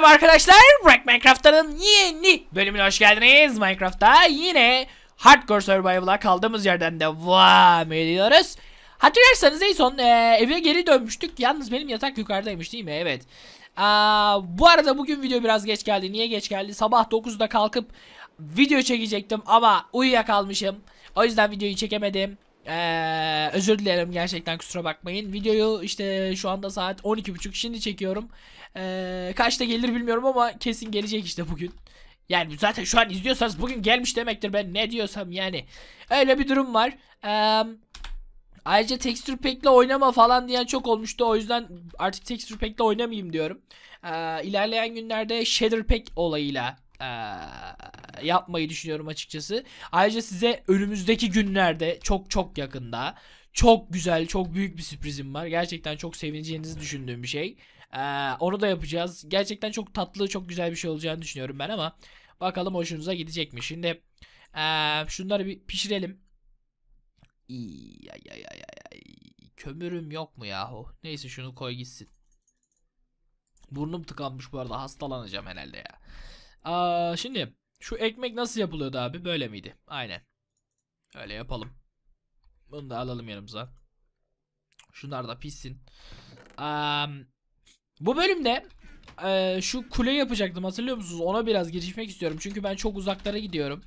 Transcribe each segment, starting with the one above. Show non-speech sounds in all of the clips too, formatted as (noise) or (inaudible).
Merhaba arkadaşlar, Black Minecraft'ın yeni bölümüne hoş geldiniz. Minecraft'ta yine Hardcore Survival'a kaldığımız yerden devam ediyoruz. Hatırlarsanız en son e, eve geri dönmüştük. Yalnız benim yatak yukarıdaymış değil mi? Evet. Aa, bu arada bugün video biraz geç geldi. Niye geç geldi? Sabah 9'da kalkıp video çekecektim ama uyuyakalmışım. O yüzden videoyu çekemedim. Ee, özür dilerim gerçekten kusura bakmayın. Videoyu işte şu anda saat 12.30 şimdi çekiyorum. Ee, kaçta gelir bilmiyorum ama kesin gelecek işte bugün. Yani zaten şu an izliyorsanız bugün gelmiş demektir ben ne diyorsam yani. Öyle bir durum var. Eee... Ayrıca texture pack'le oynama falan diyen çok olmuştu. O yüzden artık texture pack'le oynamayayım diyorum. Ee, ilerleyen günlerde shader pack olayıyla e, yapmayı düşünüyorum açıkçası. Ayrıca size önümüzdeki günlerde çok çok yakında çok güzel, çok büyük bir sürprizim var. Gerçekten çok sevineceğinizi düşündüğüm bir şey. Ee, onu da yapacağız. Gerçekten çok tatlı, çok güzel bir şey olacağını düşünüyorum ben ama bakalım hoşunuza gidecek mi? Şimdi ee, şunları bir pişirelim. İy, ay, ay, ay, ay. Kömürüm yok mu yahu? Neyse şunu koy gitsin. Burnum tıkanmış bu arada hastalanacağım herhalde ya. Aa, şimdi şu ekmek nasıl yapılıyordu abi? Böyle miydi? Aynen. Öyle yapalım. Bunu da alalım yanımıza. Şunlar da pişsin. Um, bu bölümde e, şu kule yapacaktım hatırlıyor musunuz? Ona biraz girişmek istiyorum. Çünkü ben çok uzaklara gidiyorum.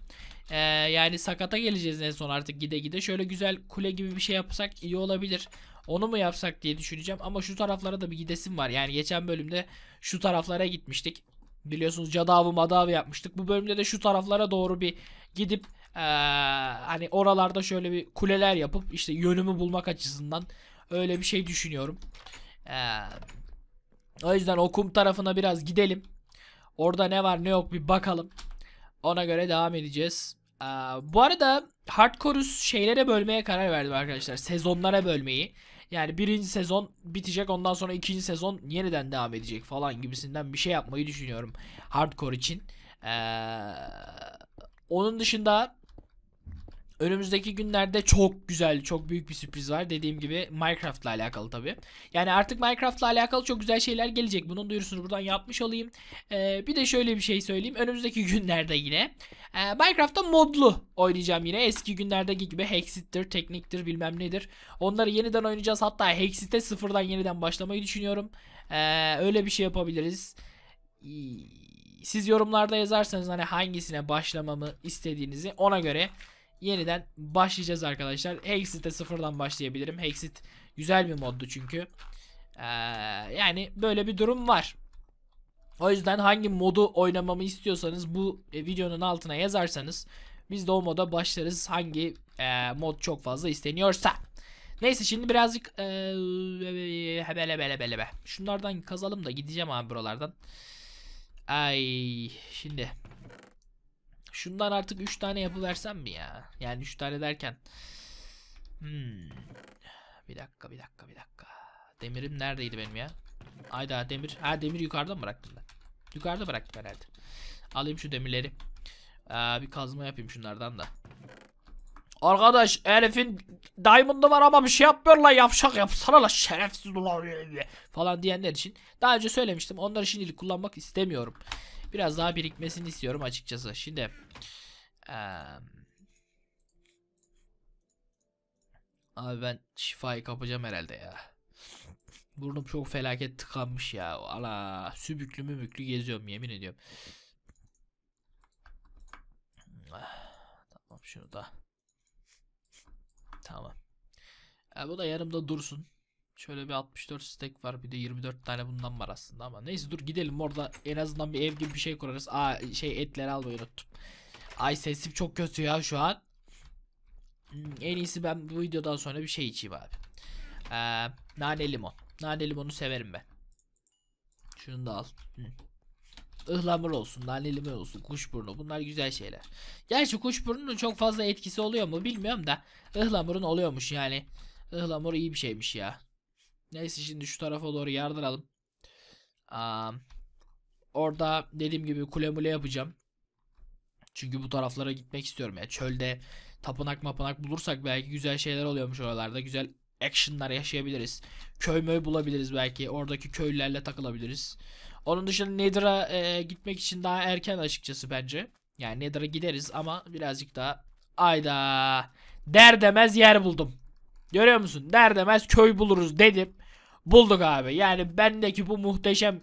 E, yani sakata geleceğiz en son artık gide gide. Şöyle güzel kule gibi bir şey yapsak iyi olabilir. Onu mu yapsak diye düşüneceğim. Ama şu taraflara da bir gidesim var. Yani geçen bölümde şu taraflara gitmiştik. Biliyorsunuz cadavı madavı yapmıştık. Bu bölümde de şu taraflara doğru bir gidip e, hani oralarda şöyle bir kuleler yapıp işte yönümü bulmak açısından öyle bir şey düşünüyorum. Eee o yüzden okum tarafına biraz gidelim. Orada ne var ne yok bir bakalım. Ona göre devam edeceğiz. Ee, bu arada hardcore'us şeylere bölmeye karar verdim arkadaşlar. Sezonlara bölmeyi. Yani birinci sezon bitecek ondan sonra ikinci sezon yeniden devam edecek falan gibisinden bir şey yapmayı düşünüyorum. Hardcore için. Ee, onun dışında Önümüzdeki günlerde çok güzel, çok büyük bir sürpriz var. Dediğim gibi Minecraft'la alakalı tabi. Yani artık Minecraft'la alakalı çok güzel şeyler gelecek. Bunun duyurusunu buradan yapmış olayım. Ee, bir de şöyle bir şey söyleyeyim. Önümüzdeki (laughs) günlerde yine e, Minecraft'ta modlu oynayacağım yine. Eski günlerdeki gibi Hexit'tir, tekniktir bilmem nedir. Onları yeniden oynayacağız. Hatta Hexit'e sıfırdan yeniden başlamayı düşünüyorum. Ee, öyle bir şey yapabiliriz. Siz yorumlarda yazarsanız hani hangisine başlamamı istediğinizi ona göre yeniden başlayacağız arkadaşlar. Hexit'e sıfırdan başlayabilirim. Hexit güzel bir moddu çünkü. Ee, yani böyle bir durum var. O yüzden hangi modu oynamamı istiyorsanız bu e, videonun altına yazarsanız biz de o moda başlarız hangi e, mod çok fazla isteniyorsa. Neyse şimdi birazcık e, hebele bele bele be. Şunlardan kazalım da gideceğim abi buralardan. Ay şimdi Şundan artık 3 tane yapıversem mi ya? Yani 3 tane derken. Hmm. Bir dakika bir dakika bir dakika. Demirim neredeydi benim ya? Ayda demir. Ha demir yukarıda mı bıraktım ben? Yukarıda bıraktım herhalde. Alayım şu demirleri. Ee, bir kazma yapayım şunlardan da. Arkadaş herifin diamond'ı var ama bir şey yapmıyor la yavşak yapsana la şerefsiz ulan falan diyenler için. Daha önce söylemiştim onları şimdilik kullanmak istemiyorum. Biraz daha birikmesini istiyorum açıkçası. Şimdi ee, Abi ben şifayı kapacağım herhalde ya. Burnum çok felaket tıkanmış ya. Ala sübüklü mümüklü geziyorum yemin ediyorum. Ah, tamam şunu da. Tamam. E, bu da yanımda dursun. Şöyle bir 64 stack var bir de 24 tane bundan var aslında ama neyse dur gidelim orada en azından bir ev gibi bir şey kurarız. Aa şey etleri almayı unuttum. Ay sesim çok kötü ya şu an. Hmm, en iyisi ben bu videodan sonra bir şey içeyim abi. Ee, nane limon. Nane limonu severim ben. Şunu da al. Hı. Hmm. Ihlamur olsun, nane limon olsun, kuşburnu bunlar güzel şeyler. Gerçi kuşburnunun çok fazla etkisi oluyor mu bilmiyorum da ıhlamurun oluyormuş yani. Ihlamur iyi bir şeymiş ya. Neyse şimdi şu tarafa doğru yardıralım. Aa, orada dediğim gibi kule mule yapacağım. Çünkü bu taraflara gitmek istiyorum. Ya çölde tapınak mapınak bulursak belki güzel şeyler oluyormuş oralarda. Güzel actionlar yaşayabiliriz. Köy möy bulabiliriz belki. Oradaki köylerle takılabiliriz. Onun dışında Nether'a e, gitmek için daha erken açıkçası bence. Yani Nether'a gideriz ama birazcık daha ayda der demez yer buldum. Görüyor musun? Der demez köy buluruz dedim bulduk abi. Yani bendeki bu muhteşem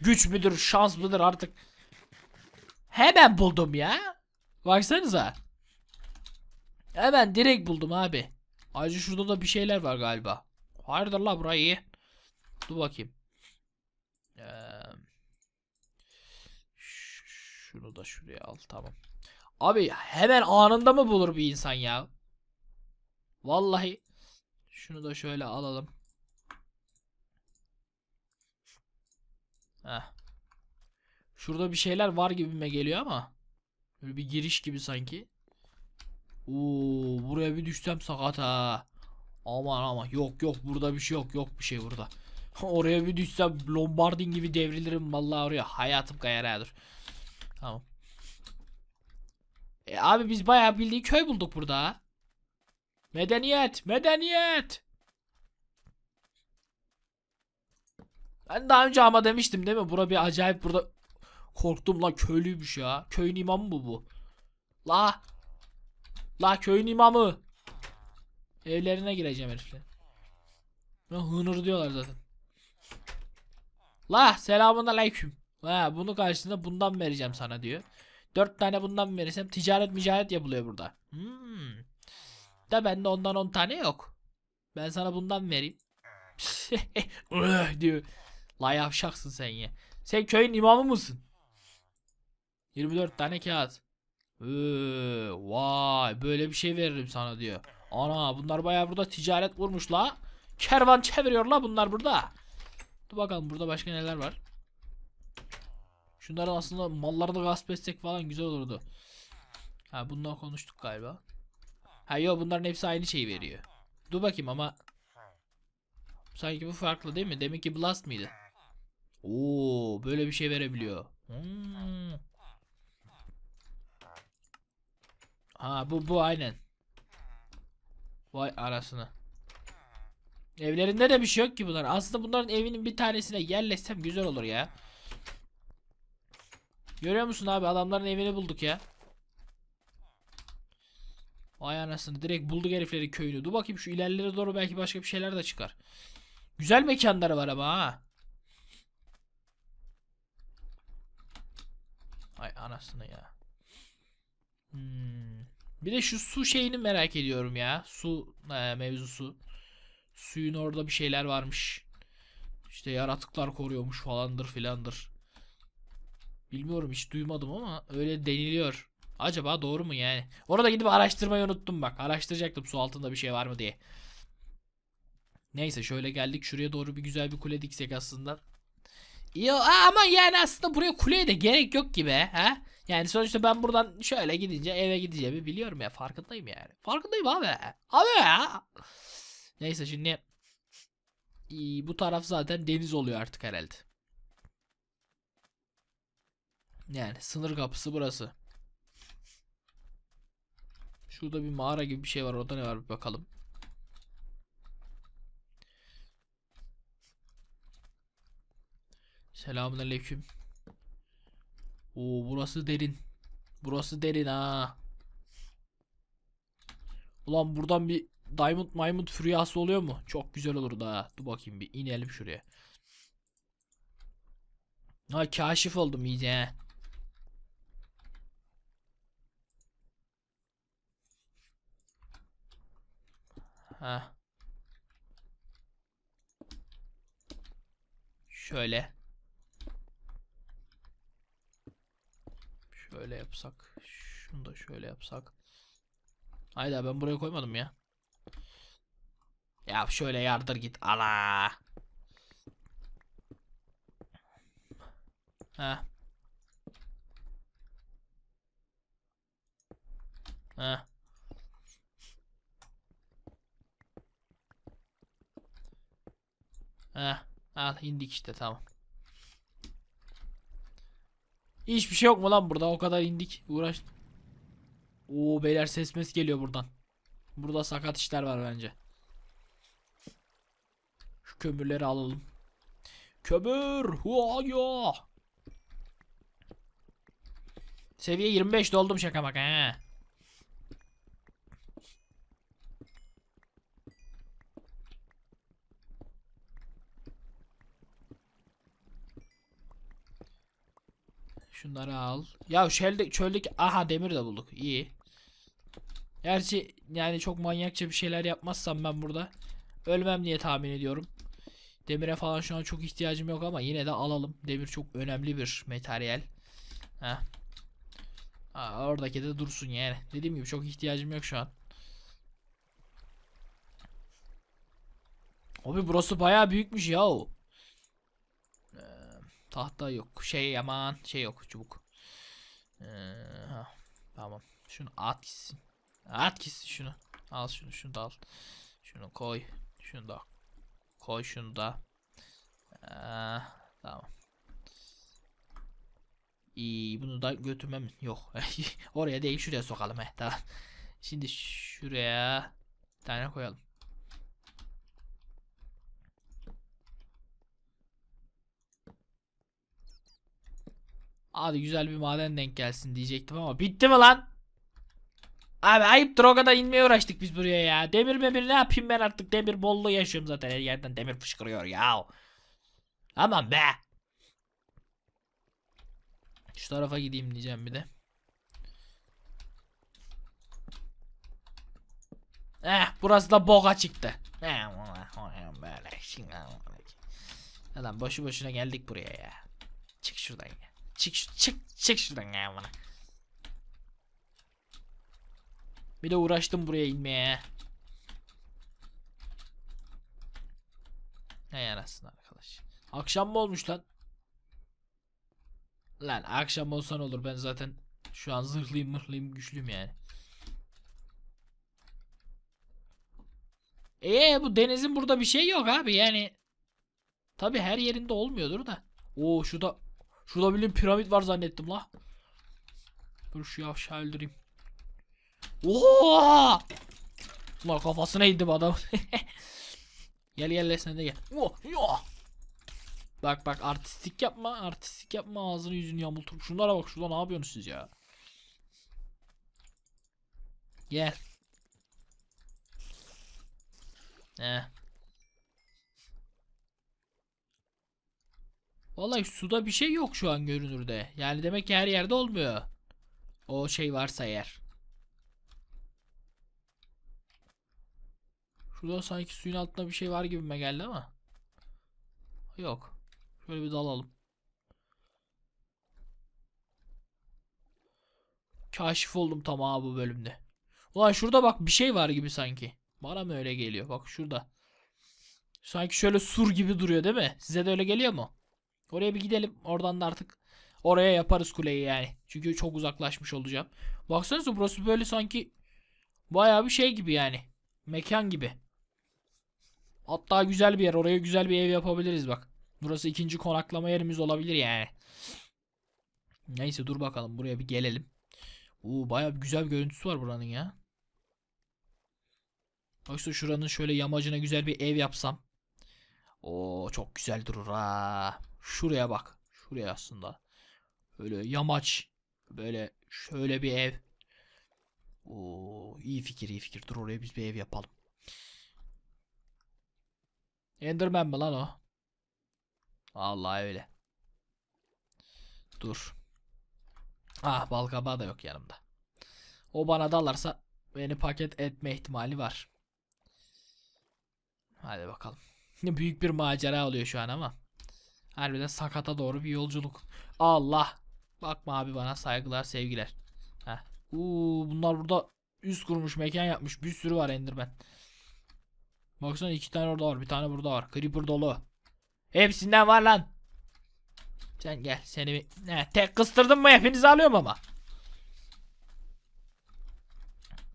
güç müdür, şans mıdır artık. Hemen buldum ya. Baksanıza. Hemen direkt buldum abi. Ayrıca şurada da bir şeyler var galiba. Hayırdır la burayı. Dur bakayım. Ee, şunu da şuraya al tamam. Abi hemen anında mı bulur bir insan ya? Vallahi şunu da şöyle alalım. Heh. Şurada bir şeyler var gibime geliyor ama. Böyle bir giriş gibi sanki. Oo, buraya bir düşsem sakat ha. Aman aman yok yok burada bir şey yok yok bir şey burada. (laughs) oraya bir düşsem Lombardin gibi devrilirim vallahi oraya hayatım kayar ya dur. Tamam. E abi biz bayağı bildiği köy bulduk burada. Medeniyet medeniyet. Hani daha önce ama demiştim değil mi? Bura bir acayip burada korktum lan köylüymüş ya. Köyün imamı mı bu? La. La köyün imamı. Evlerine gireceğim herifle. Hınır diyorlar zaten. La selamun aleyküm. Ha, bunu karşısında bundan vereceğim sana diyor. Dört tane bundan verirsem ticaret micaret yapılıyor burada. Hmm. Da bende ondan on tane yok. Ben sana bundan vereyim. (laughs) Öh, diyor. La sen ya. Sen köyün imamı mısın? 24 tane kağıt. Ee, vay böyle bir şey veririm sana diyor. Ana bunlar baya burada ticaret vurmuş la. Kervan çeviriyor la bunlar burada. Dur bakalım burada başka neler var. Şunların aslında mallarını gasp etsek falan güzel olurdu. Ha bundan konuştuk galiba. Ha yok bunların hepsi aynı şeyi veriyor. Dur bakayım ama. Sanki bu farklı değil mi? Demek ki Blast mıydı? Oo böyle bir şey verebiliyor. Hmm. Ha bu bu aynen. Vay arasını. Evlerinde de bir şey yok ki bunlar. Aslında bunların evinin bir tanesine yerleşsem güzel olur ya. Görüyor musun abi adamların evini bulduk ya. Vay anasını direkt bulduk heriflerin köyünü. Dur bakayım şu ilerlere doğru belki başka bir şeyler de çıkar. Güzel mekanları var ama ha. Ay anasını ya. Hmm. Bir de şu su şeyini merak ediyorum ya. Su e, mevzusu. Suyun orada bir şeyler varmış. İşte yaratıklar koruyormuş falandır filandır. Bilmiyorum hiç duymadım ama öyle deniliyor. Acaba doğru mu yani? Orada gidip araştırmayı unuttum bak. Araştıracaktım su altında bir şey var mı diye. Neyse şöyle geldik. Şuraya doğru bir güzel bir kule diksek aslında. Ya ama yani aslında buraya kuleye de gerek yok gibi ha? Yani sonuçta ben buradan şöyle gidince eve gideceğimi biliyorum ya farkındayım yani. Farkındayım abi. Abi ya. Neyse şimdi bu taraf zaten deniz oluyor artık herhalde. Yani sınır kapısı burası. Şurada bir mağara gibi bir şey var. Orada ne var bir bakalım. Selamünaleyküm. Oo burası derin. Burası derin ha. Ulan buradan bir Diamond Diamond füryası oluyor mu? Çok güzel olur da. Dur bakayım bir inelim şuraya. Ha kaşif oldum iyice he. Ha. Şöyle. Böyle yapsak. Şunu da şöyle yapsak. Hayda ben buraya koymadım ya. Ya şöyle yardır git. Ala. Ha. Ha. Ha. Al indik işte tamam. Hiçbir şey yok mu lan burada? O kadar indik. Uğraştık. Oo beyler ses mes geliyor buradan. Burada sakat işler var bence. Şu kömürleri alalım. Kömür. Huaya. Seviye 25 doldum şaka bak he. Şunları al. Ya şöyle çöldeki aha demir de bulduk. İyi. Gerçi yani çok manyakça bir şeyler yapmazsam ben burada ölmem diye tahmin ediyorum. Demire falan şu an çok ihtiyacım yok ama yine de alalım. Demir çok önemli bir materyal. Ha. Aa, oradaki de dursun yani. Dediğim gibi çok ihtiyacım yok şu an. Abi burası bayağı büyükmüş ya o. Tahta yok. Şey aman şey yok çubuk. Ee, tamam. Şunu at gitsin. At gitsin şunu. Al şunu şunu da al. Şunu koy. Şunu da koy şunu da. Ee, tamam. İyi bunu da götürmem yok. (laughs) Oraya değil şuraya sokalım he. Tamam. Şimdi şuraya bir tane koyalım. Hadi güzel bir maden denk gelsin diyecektim ama bitti mi lan? Abi ayıp drogada inmeye uğraştık biz buraya ya. Demir memir ne yapayım ben artık demir bollu yaşıyorum zaten her yerden demir fışkırıyor ya. Aman be. Şu tarafa gideyim diyeceğim bir de. Eh burası da boga çıktı. Eh, böyle. Adam boşu boşuna geldik buraya ya. Çık şuradan ya. Çık şu çık çık şuradan ya bana. Bir de uğraştım buraya inmeye. Ne yarasın arkadaş. Akşam mı olmuş lan? Lan akşam olsan olur ben zaten şu an zırhlıyım mırhlıyım güçlüyüm yani. Eee bu denizin burada bir şey yok abi yani. Tabi her yerinde olmuyordur da. Oo şu Şurada bildiğin piramit var zannettim la. Dur şu yavşağı öldüreyim. Oha! Ulan kafasına indim adam. (laughs) gel gel sen de gel. Oh, oh. Bak bak artistik yapma. Artistik yapma ağzını yüzünü yamultur. Şunlara bak şurada ne yapıyorsunuz siz ya? Gel. Heh. Vallahi suda bir şey yok şu an görünürde. Yani demek ki her yerde olmuyor. O şey varsa eğer. Şurada sanki suyun altında bir şey var gibime geldi ama. Yok. Şöyle bir dalalım. Kaşif oldum tamam bu bölümde. Ulan şurada bak bir şey var gibi sanki. Bana mı öyle geliyor? Bak şurada. Sanki şöyle sur gibi duruyor değil mi? Size de öyle geliyor mu? Oraya bir gidelim. Oradan da artık oraya yaparız kuleyi yani. Çünkü çok uzaklaşmış olacağım. Baksanıza burası böyle sanki baya bir şey gibi yani. Mekan gibi. Hatta güzel bir yer. Oraya güzel bir ev yapabiliriz bak. Burası ikinci konaklama yerimiz olabilir yani. Neyse dur bakalım buraya bir gelelim. Uu baya bir güzel bir görüntüsü var buranın ya. Oysa şuranın şöyle yamacına güzel bir ev yapsam. Oo çok güzel durur ha. Şuraya bak. Şuraya aslında. Böyle yamaç. Böyle şöyle bir ev. Oo, iyi fikir iyi fikir. Dur oraya biz bir ev yapalım. Enderman mı lan o? Vallahi öyle. Dur. Ah balkabağı da yok yanımda. O bana dalarsa beni paket etme ihtimali var. Hadi bakalım. (laughs) Büyük bir macera oluyor şu an ama. Harbiden sakata doğru bir yolculuk. Allah. Bakma abi bana saygılar sevgiler. Heh. Uuu bunlar burada üst kurmuş mekan yapmış. Bir sürü var Enderman. Baksana iki tane orada var. Bir tane burada var. Creeper dolu. Hepsinden var lan. Sen gel seni Ne, tek kıstırdım mı hepinizi alıyorum ama.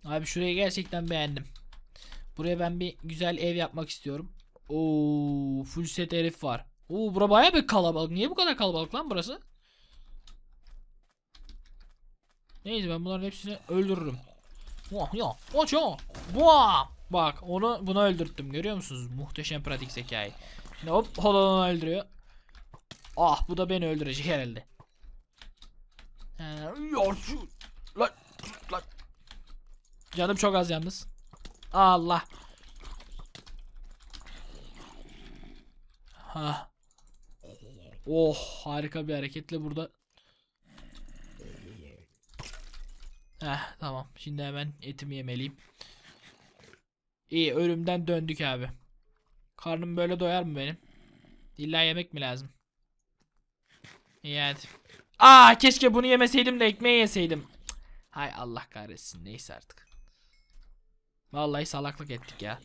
Abi şurayı gerçekten beğendim. Buraya ben bir güzel ev yapmak istiyorum. Oo, full set herif var. Oo bura baya bir kalabalık. Niye bu kadar kalabalık lan burası? Neydi ben bunların hepsini öldürürüm. Vah ya. Aç ya. Vah. Bak onu buna öldürttüm görüyor musunuz? Muhteşem pratik zekayı. Şimdi hop holonu öldürüyor. Ah bu da beni öldürecek herhalde. Ee, lan lan. Canım çok az yalnız. Allah. Ha. Oh harika bir hareketle burada. Heh tamam. Şimdi hemen etimi yemeliyim. İyi ölümden döndük abi. Karnım böyle doyar mı benim? İlla yemek mi lazım? İyi hadi. Aa keşke bunu yemeseydim de ekmeği yeseydim. Hay Allah kahretsin neyse artık. Vallahi salaklık ettik ya.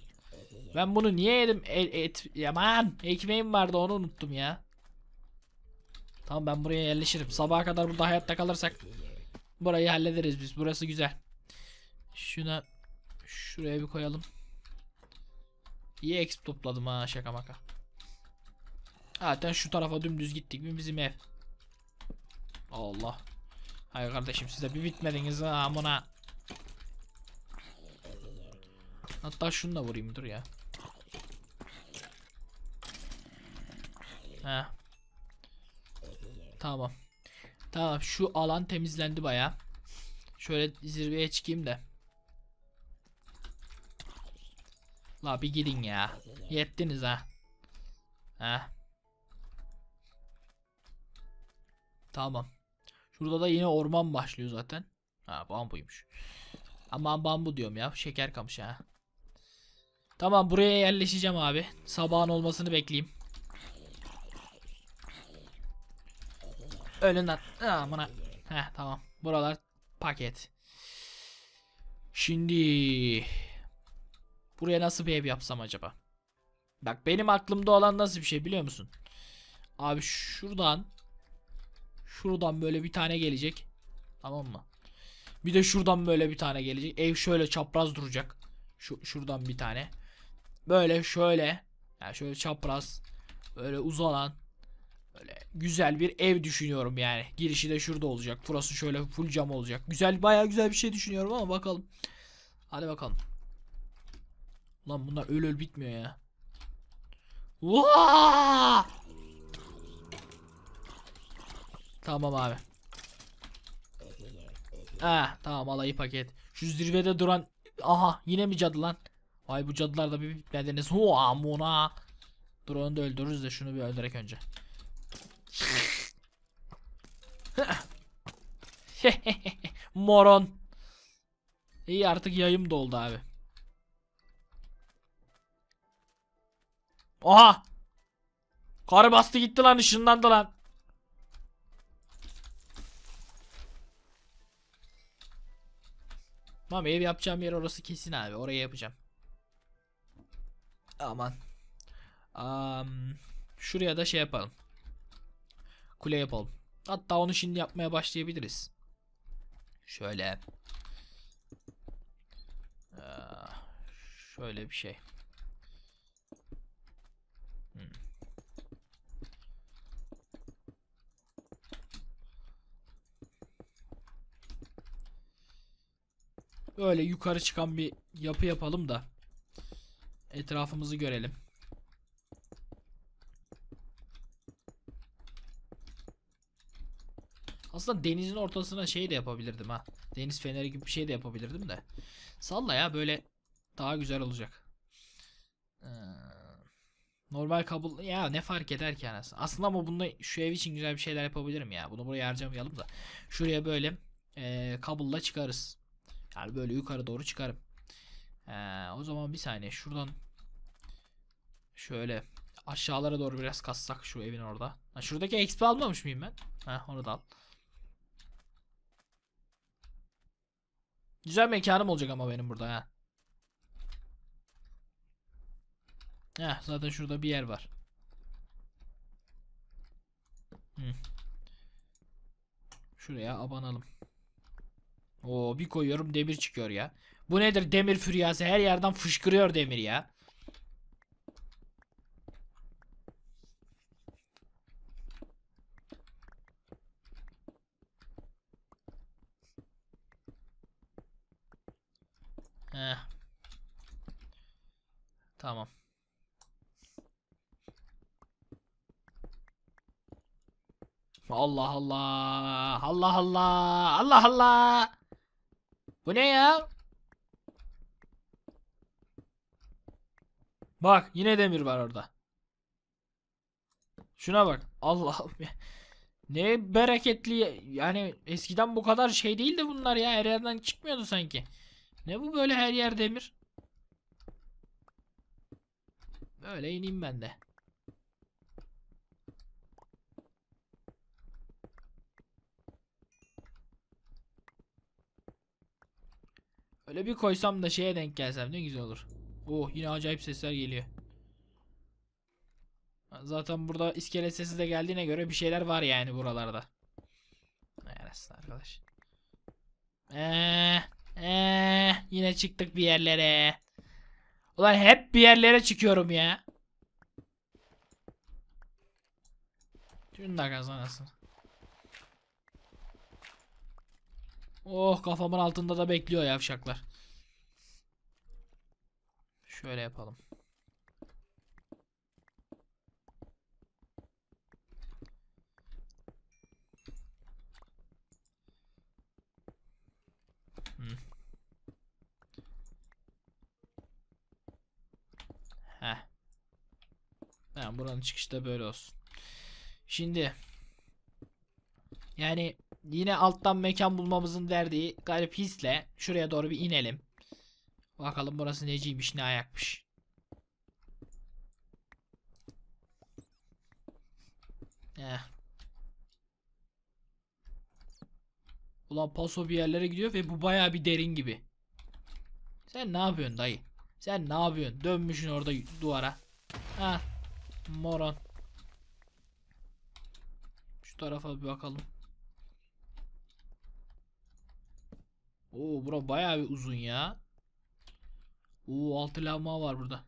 Ben bunu niye yedim? E et, yaman ekmeğim vardı onu unuttum ya. Tamam ben buraya yerleşirim. Sabaha kadar burada hayatta kalırsak burayı hallederiz biz. Burası güzel. Şuna şuraya bir koyalım. İyi exp topladım ha şaka maka. Zaten şu tarafa dümdüz gittik mi bizim ev. Allah. Hayır kardeşim siz de bir bitmediniz ha amına. Hatta şunu da vurayım dur ya. Ha Tamam. Tamam şu alan temizlendi baya. Şöyle zirveye çıkayım da. La bir gidin ya. Yettiniz ha. Ha. Tamam. Şurada da yine orman başlıyor zaten. Ha bambuymuş. Aman bambu diyorum ya. Şeker kamış ha. Tamam buraya yerleşeceğim abi. Sabahın olmasını bekleyeyim. Önünden. Amına. Heh tamam. Buralar paket. Şimdi buraya nasıl bir ev yapsam acaba? Bak benim aklımda olan nasıl bir şey biliyor musun? Abi şuradan şuradan böyle bir tane gelecek. Tamam mı? Bir de şuradan böyle bir tane gelecek. Ev şöyle çapraz duracak. Şu şuradan bir tane. Böyle şöyle yani şöyle çapraz böyle uzanan Böyle güzel bir ev düşünüyorum yani. Girişi de şurada olacak. Burası şöyle full cam olacak. Güzel bayağı güzel bir şey düşünüyorum ama bakalım. Hadi bakalım. Lan bunlar öl öl bitmiyor ya. Vaa! Tamam abi. Ha tamam alayı paket. Şu zirvede duran aha yine mi cadı lan? Ay bu cadılar da bir bitmediniz. Ho amına. Drone'u da öldürürüz de şunu bir öldürek önce. (laughs) Moron. İyi artık yayım doldu abi. Oha. Karı bastı gitti lan ışınlandı lan. Tamam ev yapacağım yer orası kesin abi. Oraya yapacağım. Aman. Um, şuraya da şey yapalım kule yapalım. Hatta onu şimdi yapmaya başlayabiliriz. Şöyle. Ee, şöyle bir şey. Hmm. Böyle yukarı çıkan bir yapı yapalım da etrafımızı görelim. Aslında denizin ortasına şey de yapabilirdim ha. Deniz feneri gibi bir şey de yapabilirdim de. Salla ya böyle daha güzel olacak. Ee, normal kabul ya ne fark eder ki anasını. Aslında ama bunda şu ev için güzel bir şeyler yapabilirim ya. Bunu buraya harcamayalım da. Şuraya böyle e, kabulla çıkarız. Yani böyle yukarı doğru çıkarım. Ee, o zaman bir saniye şuradan şöyle aşağılara doğru biraz kassak şu evin orada. Ha, şuradaki XP almamış mıyım ben? Ha, onu da al. Güzel mekanım olacak ama benim burada ha. Heh, zaten şurada bir yer var. Hı. Şuraya abanalım. Oo bir koyuyorum demir çıkıyor ya. Bu nedir demir füryası her yerden fışkırıyor demir ya. Allah Allah. Allah Allah. Allah Allah. Bu ne ya? Bak yine demir var orada. Şuna bak. Allah Ne bereketli yani eskiden bu kadar şey değildi bunlar ya her yerden çıkmıyordu sanki. Ne bu böyle her yer demir? Böyle ineyim ben de. Şöyle bir koysam da şeye denk gelsem ne güzel olur. Oh yine acayip sesler geliyor. Zaten burada iskelet sesi de geldiğine göre bir şeyler var yani buralarda. Neresin arkadaş? Eee, eh, eee, eh, yine çıktık bir yerlere. Ulan hep bir yerlere çıkıyorum ya. Şunu da kazanasın. Oh kafamın altında da bekliyor yavşaklar. Şöyle yapalım. Hmm. Yani buranın çıkışı da böyle olsun. Şimdi yani yine alttan mekan bulmamızın verdiği garip hisle şuraya doğru bir inelim. Bakalım burası neciymiş ne ayakmış. Heh. Ulan paso bir yerlere gidiyor ve bu baya bir derin gibi. Sen ne yapıyorsun dayı? Sen ne yapıyorsun? Dönmüşsün orada duvara. Ha. Moron. Şu tarafa bir bakalım. Oo bura baya bir uzun ya. Uuu altı lavma var burada.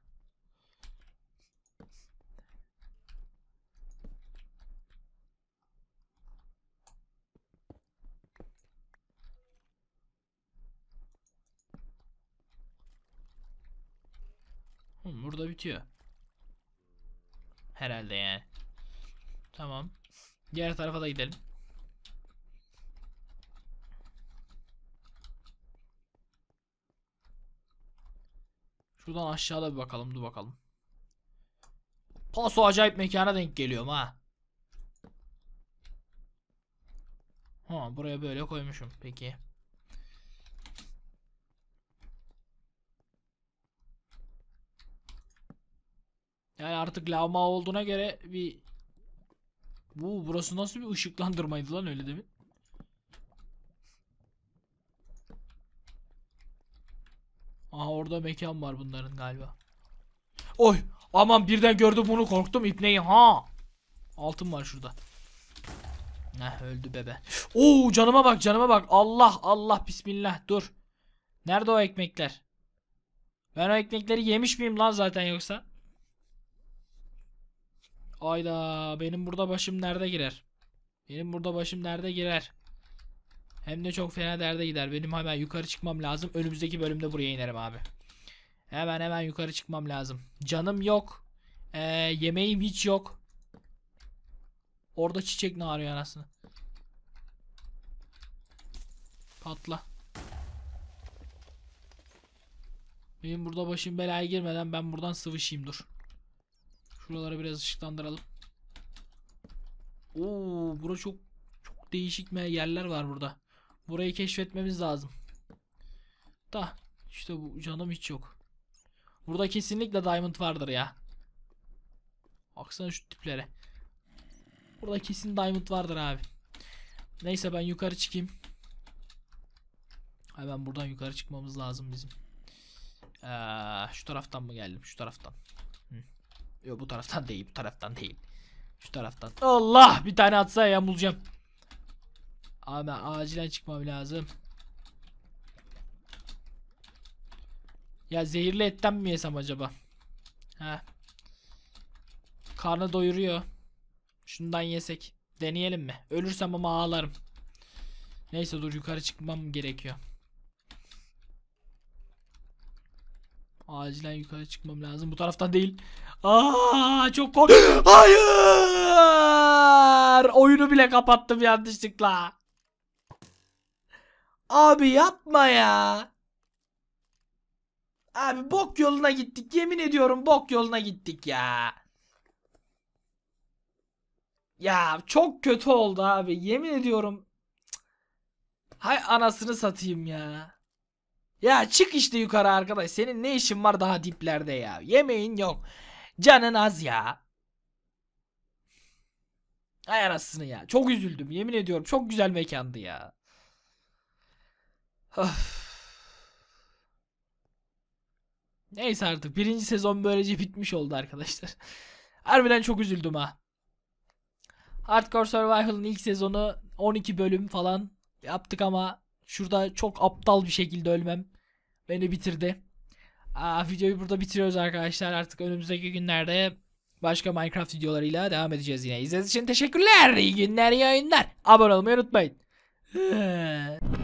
Oğlum burada bitiyor. Herhalde yani. Tamam. Diğer tarafa da gidelim. Şuradan aşağıda bir bakalım. Dur bakalım. Paso acayip mekana denk geliyorum ha. Ha buraya böyle koymuşum. Peki. Yani artık lavma olduğuna göre bir bu burası nasıl bir ışıklandırmaydı lan öyle demin? Aha orada mekan var bunların galiba. Oy aman birden gördüm bunu korktum ipneyi ha. Altın var şurada. Ne öldü bebe. Oo canıma bak canıma bak. Allah Allah bismillah dur. Nerede o ekmekler? Ben o ekmekleri yemiş miyim lan zaten yoksa? Ayda benim burada başım nerede girer? Benim burada başım nerede girer? Hem de çok fena derde gider. Benim hemen yukarı çıkmam lazım. Önümüzdeki bölümde buraya inerim abi. Hemen hemen yukarı çıkmam lazım. Canım yok. Ee, yemeğim hiç yok. Orada çiçek ne arıyor anasını? Patla. Benim burada başım belaya girmeden ben buradan sıvışayım dur. Şuraları biraz ışıklandıralım. Oo, bura çok çok değişik yerler var burada. Burayı keşfetmemiz lazım. Da işte bu canım hiç yok. Burada kesinlikle diamond vardır ya. Baksana şu tiplere. Burada kesin diamond vardır abi. Neyse ben yukarı çıkayım. Ben buradan yukarı çıkmamız lazım bizim. Ee, şu taraftan mı geldim? Şu taraftan. Hı. Yok bu taraftan değil. Bu taraftan değil. Şu taraftan. Allah! Bir tane atsa ya bulacağım. Abi acilen çıkmam lazım. Ya zehirli etten mi yesem acaba? He. Karnı doyuruyor. Şundan yesek. Deneyelim mi? Ölürsem ama ağlarım. Neyse dur yukarı çıkmam gerekiyor. Acilen yukarı çıkmam lazım. Bu taraftan değil. Aa çok kork. (gasps) Hayır! Oyunu bile kapattım yanlışlıkla. Abi yapma ya. Abi bok yoluna gittik. Yemin ediyorum bok yoluna gittik ya. Ya çok kötü oldu abi. Yemin ediyorum. Hay anasını satayım ya. Ya çık işte yukarı arkadaş. Senin ne işin var daha diplerde ya. Yemeğin yok. Canın az ya. Hay anasını ya. Çok üzüldüm. Yemin ediyorum çok güzel mekandı ya. Neyse artık birinci sezon böylece bitmiş oldu arkadaşlar. (laughs) Harbiden çok üzüldüm ha. Hardcore Survival'ın ilk sezonu 12 bölüm falan yaptık ama şurada çok aptal bir şekilde ölmem beni bitirdi. Aa, videoyu burada bitiriyoruz arkadaşlar. Artık önümüzdeki günlerde başka Minecraft videolarıyla devam edeceğiz yine. İzlediğiniz için teşekkürler. İyi günler, iyi yayınlar. Abone olmayı unutmayın. (laughs)